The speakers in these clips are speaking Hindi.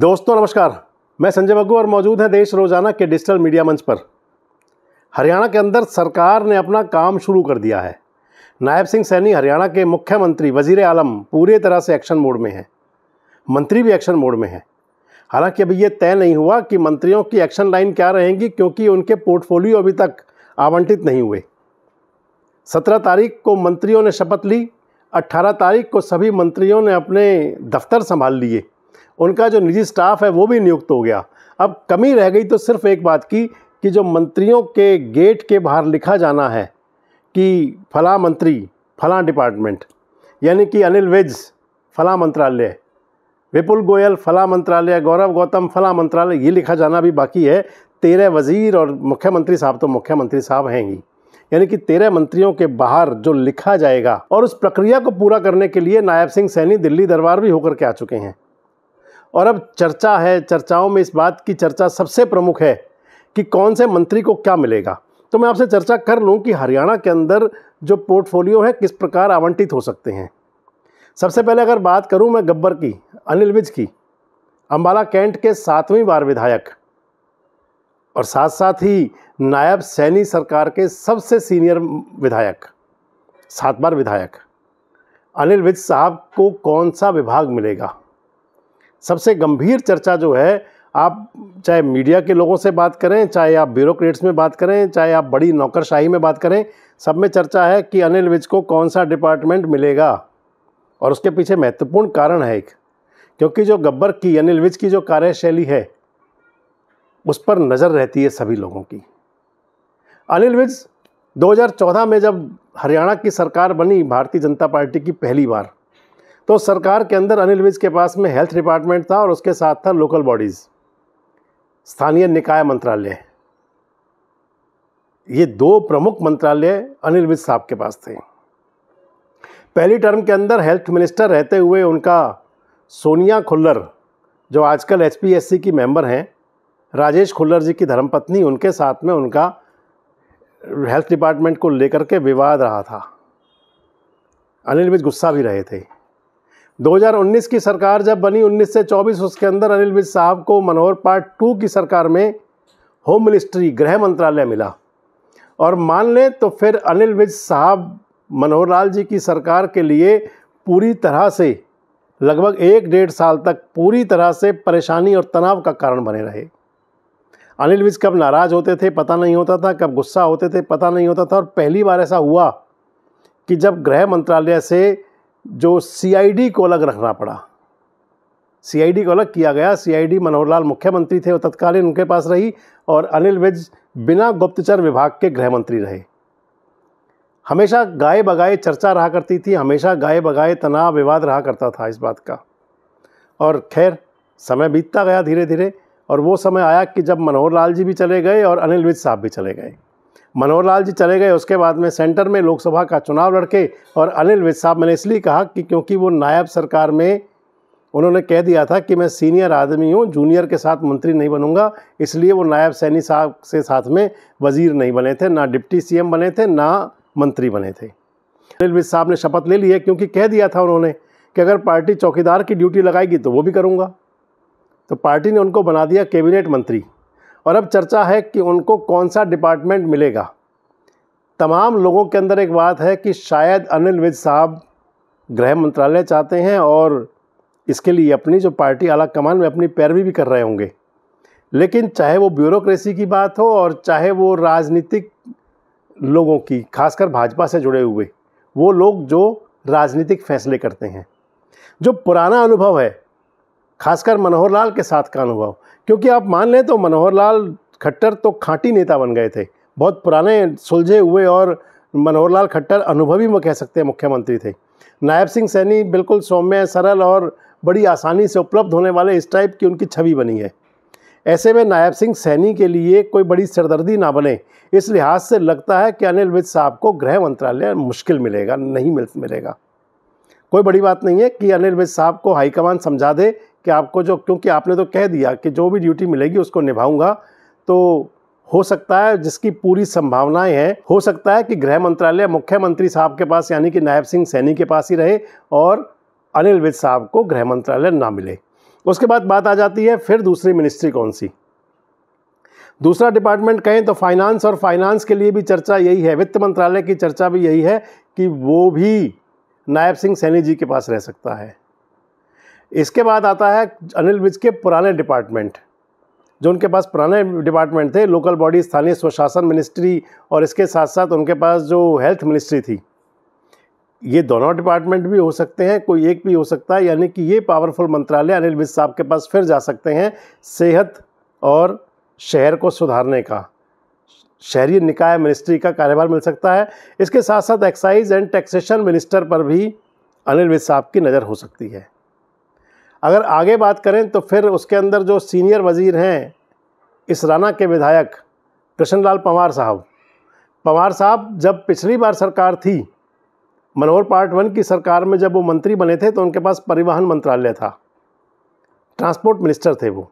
दोस्तों नमस्कार मैं संजय बग्गू और मौजूद हैं देश रोजाना के डिजिटल मीडिया मंच पर हरियाणा के अंदर सरकार ने अपना काम शुरू कर दिया है नायब सिंह सैनी हरियाणा के मुख्यमंत्री वजीर आलम पूरे तरह से एक्शन मोड में हैं मंत्री भी एक्शन मोड में हैं हालांकि अभी ये तय नहीं हुआ कि मंत्रियों की एक्शन लाइन क्या रहेंगी क्योंकि उनके पोर्टफोलियो अभी तक आवंटित नहीं हुए सत्रह तारीख को मंत्रियों ने शपथ ली अट्ठारह तारीख को सभी मंत्रियों ने अपने दफ्तर संभाल लिए उनका जो निजी स्टाफ है वो भी नियुक्त हो गया अब कमी रह गई तो सिर्फ एक बात की कि जो मंत्रियों के गेट के बाहर लिखा जाना है कि फला मंत्री फला डिपार्टमेंट यानी कि अनिल विज फला मंत्रालय विपुल गोयल फला मंत्रालय गौरव गौतम फला मंत्रालय ये लिखा जाना भी बाकी है तेरह वज़ीर और मुख्यमंत्री साहब तो मुख्यमंत्री साहब हैं ही यानी कि तेरह मंत्रियों के बाहर जो लिखा जाएगा और उस प्रक्रिया को पूरा करने के लिए नायब सिंह सैनी दिल्ली दरबार भी होकर के आ चुके हैं और अब चर्चा है चर्चाओं में इस बात की चर्चा सबसे प्रमुख है कि कौन से मंत्री को क्या मिलेगा तो मैं आपसे चर्चा कर लूं कि हरियाणा के अंदर जो पोर्टफोलियो है किस प्रकार आवंटित हो सकते हैं सबसे पहले अगर बात करूं मैं गब्बर की अनिल विज की अम्बाला कैंट के सातवीं बार विधायक और साथ साथ ही नायब सैनी सरकार के सबसे सीनियर विधायक सात बार विधायक अनिल विज साहब को कौन सा विभाग मिलेगा सबसे गंभीर चर्चा जो है आप चाहे मीडिया के लोगों से बात करें चाहे आप ब्यूरोक्रेट्स में बात करें चाहे आप बड़ी नौकरशाही में बात करें सब में चर्चा है कि अनिल विज को कौन सा डिपार्टमेंट मिलेगा और उसके पीछे महत्वपूर्ण कारण है एक क्योंकि जो गब्बर की अनिल विज की जो कार्यशैली है उस पर नज़र रहती है सभी लोगों की अनिल विज 2014 में जब हरियाणा की सरकार बनी भारतीय जनता पार्टी की पहली बार तो सरकार के अंदर अनिल विज के पास में हेल्थ डिपार्टमेंट था और उसके साथ था लोकल बॉडीज़ स्थानीय निकाय मंत्रालय ये दो प्रमुख मंत्रालय अनिल विज साहब के पास थे पहली टर्म के अंदर हेल्थ मिनिस्टर रहते हुए उनका सोनिया खुल्लर जो आजकल एच की मेंबर हैं राजेश खुल्लर जी की धर्मपत्नी उनके साथ में उनका हेल्थ डिपार्टमेंट को लेकर के विवाद रहा था अनिल विज गुस्सा भी रहे थे 2019 की सरकार जब बनी 19 से 24 उसके अंदर अनिल विज साहब को मनोहर पार्ट टू की सरकार में होम मिनिस्ट्री गृह मंत्रालय मिला और मान लें तो फिर अनिल विज साहब मनोहर लाल जी की सरकार के लिए पूरी तरह से लगभग एक डेढ़ साल तक पूरी तरह से परेशानी और तनाव का कारण बने रहे अनिल विज कब नाराज़ होते थे पता नहीं होता था कब गुस्सा होते थे पता नहीं होता था और पहली बार ऐसा हुआ कि जब गृह मंत्रालय से जो सीआईडी को अलग रखना पड़ा सीआईडी को अलग किया गया सीआईडी मनोहर लाल मुख्यमंत्री थे वो तत्कालीन उनके पास रही और अनिल विज बिना गुप्तचर विभाग के गृह मंत्री रहे हमेशा गाय बगाए चर्चा रहा करती थी हमेशा गाय बगाए तनाव विवाद रहा करता था इस बात का और खैर समय बीतता गया धीरे धीरे और वो समय आया कि जब मनोहर लाल जी भी चले गए और अनिल विज साहब भी चले गए मनोहर लाल जी चले गए उसके बाद में सेंटर में लोकसभा का चुनाव लड़के और अनिल विज साहब मैंने इसलिए कहा कि क्योंकि वो नायब सरकार में उन्होंने कह दिया था कि मैं सीनियर आदमी हूँ जूनियर के साथ मंत्री नहीं बनूंगा इसलिए वो नायब सैनी साहब से साथ में वजीर नहीं बने थे ना डिप्टी सीएम बने थे ना मंत्री बने थे अनिल विज साहब ने शपथ ले ली है क्योंकि कह दिया था उन्होंने कि अगर पार्टी चौकीदार की ड्यूटी लगाएगी तो वो भी करूँगा तो पार्टी ने उनको बना दिया कैबिनेट मंत्री और अब चर्चा है कि उनको कौन सा डिपार्टमेंट मिलेगा तमाम लोगों के अंदर एक बात है कि शायद अनिल विज साहब गृह मंत्रालय चाहते हैं और इसके लिए अपनी जो पार्टी आला कमान में अपनी पैरवी भी कर रहे होंगे लेकिन चाहे वो ब्यूरोक्रेसी की बात हो और चाहे वो राजनीतिक लोगों की खासकर भाजपा से जुड़े हुए वो लोग जो राजनीतिक फैसले करते हैं जो पुराना अनुभव है खासकर मनोहर लाल के साथ का अनुभव क्योंकि आप मान लें तो मनोहर लाल खट्टर तो खांटी नेता बन गए थे बहुत पुराने सुलझे हुए और मनोहर लाल खट्टर अनुभवी में कह सकते हैं मुख्यमंत्री थे नायब सिंह सैनी बिल्कुल सौम्य सरल और बड़ी आसानी से उपलब्ध होने वाले इस टाइप की उनकी छवि बनी है ऐसे में नायब सिंह सैनी के लिए कोई बड़ी सरदर्दी ना बने इस लिहाज से लगता है कि अनिल विज साहब को गृह मंत्रालय मुश्किल मिलेगा नहीं मिल मिलेगा कोई बड़ी बात नहीं है कि अनिल विज साहब को हाईकमान समझा दे कि आपको जो क्योंकि आपने तो कह दिया कि जो भी ड्यूटी मिलेगी उसको निभाऊंगा तो हो सकता है जिसकी पूरी संभावनाएं हैं हो सकता है कि गृह मंत्रालय मुख्यमंत्री साहब के पास यानी कि नायब सिंह सैनी के पास ही रहे और अनिल विज साहब को गृह मंत्रालय ना मिले उसके बाद बात आ जाती है फिर दूसरी मिनिस्ट्री कौन सी दूसरा डिपार्टमेंट कहें तो फाइनेंस और फाइनेंस के लिए भी चर्चा यही है वित्त मंत्रालय की चर्चा भी यही है कि वो भी नायब सिंह सैनी जी के पास रह सकता है इसके बाद आता है अनिल विज के पुराने डिपार्टमेंट जो उनके पास पुराने डिपार्टमेंट थे लोकल बॉडी स्थानीय स्वशासन मिनिस्ट्री और इसके साथ साथ उनके पास जो हेल्थ मिनिस्ट्री थी ये दोनों डिपार्टमेंट भी हो सकते हैं कोई एक भी हो सकता है यानी कि ये पावरफुल मंत्रालय अनिल विज साहब के पास फिर जा सकते हैं सेहत और शहर को सुधारने का शहरी निकाय मिनिस्ट्री का कार्यभार मिल सकता है इसके साथ साथ एक्साइज एंड टैक्सेशन मिनिस्टर पर भी अनिल विज साहब की नज़र हो सकती है अगर आगे बात करें तो फिर उसके अंदर जो सीनियर वज़ीर हैं इसराना के विधायक कृष्ण लाल पंवार साहब पंवार साहब जब पिछली बार सरकार थी मनोहर पार्ट वन की सरकार में जब वो मंत्री बने थे तो उनके पास परिवहन मंत्रालय था ट्रांसपोर्ट मिनिस्टर थे वो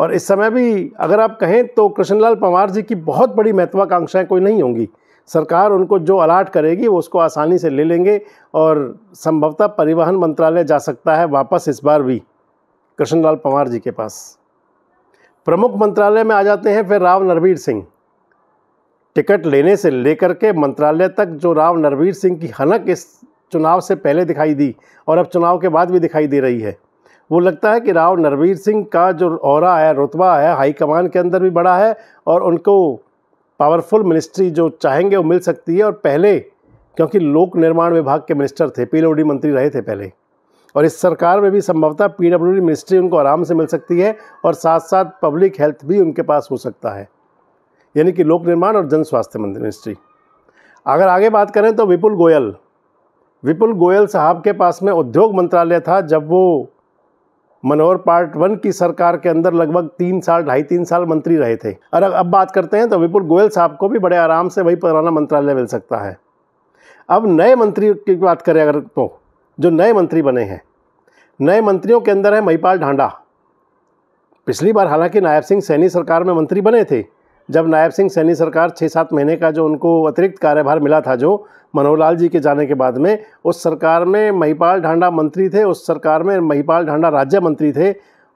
और इस समय भी अगर आप कहें तो कृष्णलाल पंवार जी की बहुत बड़ी महत्वाकांक्षाएं कोई नहीं होंगी सरकार उनको जो अलाट करेगी वो उसको आसानी से ले लेंगे और संभवतः परिवहन मंत्रालय जा सकता है वापस इस बार भी कृष्णलाल पंवार जी के पास प्रमुख मंत्रालय में आ जाते हैं फिर राव नरवीर सिंह टिकट लेने से लेकर के मंत्रालय तक जो राव नरवीर सिंह की हनक इस चुनाव से पहले दिखाई दी और अब चुनाव के बाद भी दिखाई दे रही है वो लगता है कि राव नरवीर सिंह का जो और है रुतबा है हाईकमान के अंदर भी बड़ा है और उनको पावरफुल मिनिस्ट्री जो चाहेंगे वो मिल सकती है और पहले क्योंकि लोक निर्माण विभाग के मिनिस्टर थे पीडब्ल्यूडी मंत्री रहे थे पहले और इस सरकार में भी संभवतः पीडब्ल्यूडी मिनिस्ट्री उनको आराम से मिल सकती है और साथ साथ पब्लिक हेल्थ भी उनके पास हो सकता है यानी कि लोक निर्माण और जन स्वास्थ्य मिनिस्ट्री अगर आगे बात करें तो विपुल गोयल विपुल गोयल साहब के पास में उद्योग मंत्रालय था जब वो मनोहर पार्ट वन की सरकार के अंदर लगभग तीन साल ढाई तीन साल मंत्री रहे थे और अब बात करते हैं तो विपुल गोयल साहब को भी बड़े आराम से वही पुराना मंत्रालय मिल सकता है अब नए मंत्री की बात करें अगर तो जो नए मंत्री बने हैं नए मंत्रियों के अंदर है महिपाल ढांडा पिछली बार हालांकि नायब सिंह सैनी सरकार में मंत्री बने थे जब नायब सिंह सैनी सरकार छः सात महीने का जो उनको अतिरिक्त कार्यभार मिला था जो मनोहर लाल जी के जाने के बाद में उस सरकार में महिपाल ढांडा मंत्री थे उस सरकार में महिपाल ढांडा राज्य मंत्री थे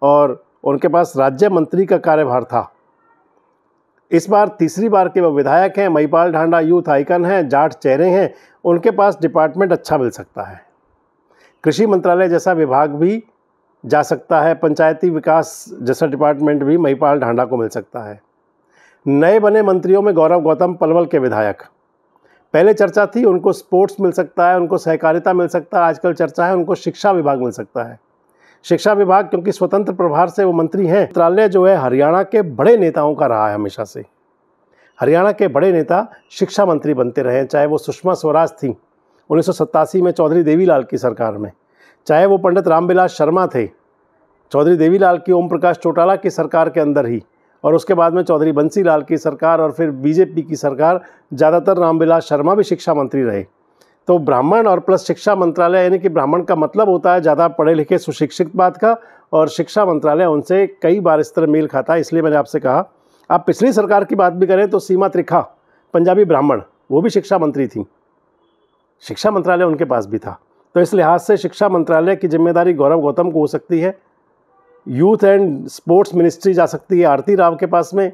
और उनके पास राज्य मंत्री का कार्यभार था इस बार तीसरी बार के वो विधायक हैं महिपाल ढांडा यूथ आइकन हैं जाट चेहरे हैं उनके पास डिपार्टमेंट अच्छा मिल सकता है कृषि मंत्रालय जैसा विभाग भी जा सकता है पंचायती विकास जैसा डिपार्टमेंट भी महिपाल ढांडा को मिल सकता है नए बने मंत्रियों में गौरव गौतम पलवल के विधायक पहले चर्चा थी उनको स्पोर्ट्स मिल सकता है उनको सहकारिता मिल सकता है आजकल चर्चा है उनको शिक्षा विभाग मिल सकता है शिक्षा विभाग क्योंकि स्वतंत्र प्रभार से वो मंत्री हैं मंत्रालय जो है हरियाणा के बड़े नेताओं का रहा है हमेशा से हरियाणा के बड़े नेता शिक्षा मंत्री बनते रहे चाहे वो सुषमा स्वराज थी उन्नीस में चौधरी देवीलाल की सरकार में चाहे वो पंडित रामविलास शर्मा थे चौधरी देवीलाल की ओम प्रकाश चौटाला की सरकार के अंदर ही और उसके बाद में चौधरी बंसी लाल की सरकार और फिर बीजेपी की सरकार ज़्यादातर रामविलास शर्मा भी शिक्षा मंत्री रहे तो ब्राह्मण और प्लस शिक्षा मंत्रालय यानी कि ब्राह्मण का मतलब होता है ज़्यादा पढ़े लिखे सुशिक्षित बात का और शिक्षा मंत्रालय उनसे कई बार इस तरह मेल खाता है इसलिए मैंने आपसे कहा आप पिछली सरकार की बात भी करें तो सीमा त्रिखा पंजाबी ब्राह्मण वो भी शिक्षा मंत्री थी शिक्षा मंत्रालय उनके पास भी था तो इस लिहाज से शिक्षा मंत्रालय की जिम्मेदारी गौरव गौतम को हो सकती है यूथ एंड स्पोर्ट्स मिनिस्ट्री जा सकती है आरती राव के पास में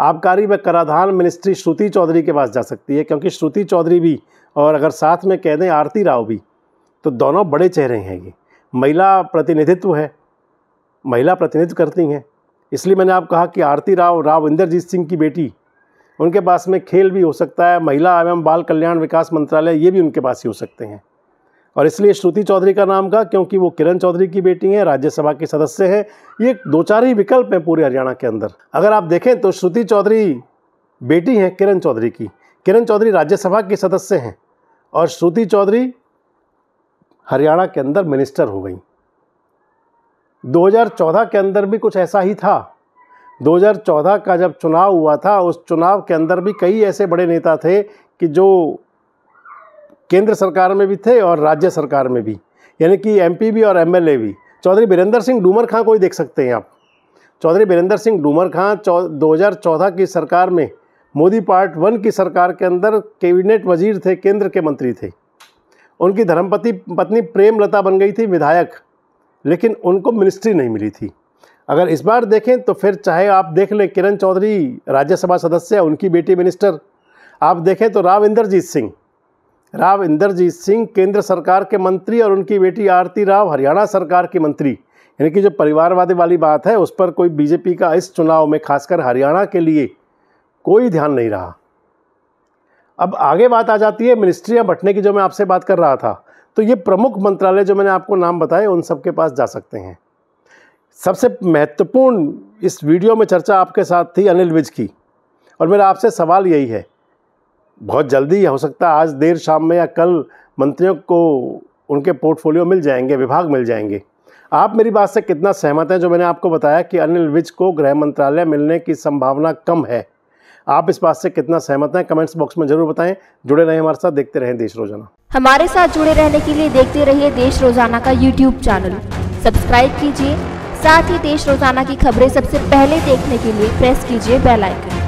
आबकारी व कराधान मिनिस्ट्री श्रुति चौधरी के पास जा सकती है क्योंकि श्रुति चौधरी भी और अगर साथ में कह दें आरती राव भी तो दोनों बड़े चेहरे हैं ये महिला प्रतिनिधित्व है महिला प्रतिनिधित्व करती हैं इसलिए मैंने आप कहा कि आरती राव राव इंद्रजीत सिंह की बेटी उनके पास में खेल भी हो सकता है महिला एवं बाल कल्याण विकास मंत्रालय ये भी उनके पास ही हो सकते हैं और इसलिए श्रुति चौधरी का नाम का क्योंकि वो किरण चौधरी की बेटी हैं राज्यसभा के सदस्य हैं ये दो चार ही विकल्प हैं पूरे हरियाणा के अंदर अगर आप देखें तो श्रुति चौधरी बेटी हैं किरण चौधरी की किरण चौधरी राज्यसभा के सदस्य हैं और श्रुति चौधरी हरियाणा के अंदर मिनिस्टर हो गई 2014 के अंदर भी कुछ ऐसा ही था 2014 का जब चुनाव हुआ था उस चुनाव के अंदर भी कई ऐसे बड़े नेता थे कि जो केंद्र सरकार में भी थे और राज्य सरकार में भी यानी कि एम भी और एम भी चौधरी बीरेंद्र सिंह डूमर खां को ही देख सकते हैं आप चौधरी बीरेंद्र सिंह डूमर खां दो हज़ार की सरकार में मोदी पार्ट वन की सरकार के अंदर कैबिनेट वजीर थे केंद्र के मंत्री थे उनकी धर्मपति पत्नी प्रेमलता बन गई थी विधायक लेकिन उनको मिनिस्ट्री नहीं मिली थी अगर इस बार देखें तो फिर चाहे आप देख लें किरण चौधरी राज्यसभा सदस्य उनकी बेटी मिनिस्टर आप देखें तो राव इंद्रजीत सिंह राव इंद्रजीत सिंह केंद्र सरकार के मंत्री और उनकी बेटी आरती राव हरियाणा सरकार की मंत्री यानी कि जो परिवारवादी वाली बात है उस पर कोई बीजेपी का इस चुनाव में खासकर हरियाणा के लिए कोई ध्यान नहीं रहा अब आगे बात आ जाती है मिनिस्ट्रियाँ बटने की जो मैं आपसे बात कर रहा था तो ये प्रमुख मंत्रालय जो मैंने आपको नाम बताए उन सबके पास जा सकते हैं सबसे महत्वपूर्ण इस वीडियो में चर्चा आपके साथ थी अनिल विज की और मेरा आपसे सवाल यही है बहुत जल्दी हो सकता है आज देर शाम में या कल मंत्रियों को उनके पोर्टफोलियो मिल जाएंगे विभाग मिल जाएंगे आप मेरी बात से कितना सहमत हैं जो मैंने आपको बताया कि अनिल विज को गृह मंत्रालय मिलने की संभावना कम है आप इस बात से कितना सहमत हैं कमेंट्स बॉक्स में जरूर बताएं जुड़े रहें हमारे साथ देखते रहें देश रोजाना हमारे साथ जुड़े रहने के लिए देखते रहिए देश रोजाना का यूट्यूब चैनल सब्सक्राइब कीजिए साथ ही देश रोजाना की खबरें सबसे पहले देखने के लिए प्रेस कीजिए बेलाइकन